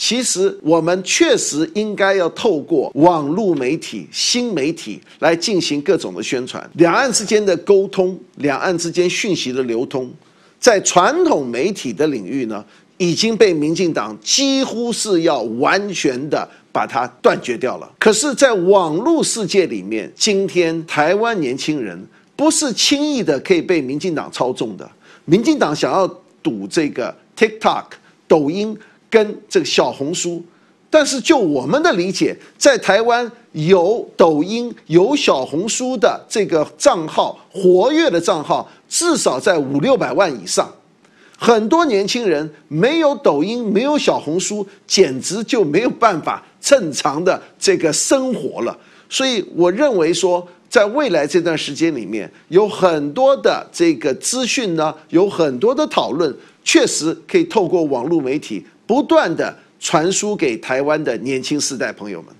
其实我们确实应该要透过网络媒体、新媒体来进行各种的宣传。两岸之间的沟通，两岸之间讯息的流通，在传统媒体的领域呢，已经被民进党几乎是要完全的把它断绝掉了。可是，在网络世界里面，今天台湾年轻人不是轻易的可以被民进党操纵的。民进党想要赌这个 TikTok、抖音。跟这个小红书，但是就我们的理解，在台湾有抖音、有小红书的这个账号活跃的账号，至少在五六百万以上。很多年轻人没有抖音、没有小红书，简直就没有办法正常的这个生活了。所以，我认为说，在未来这段时间里面，有很多的这个资讯呢，有很多的讨论，确实可以透过网络媒体。不断的传输给台湾的年轻世代朋友们。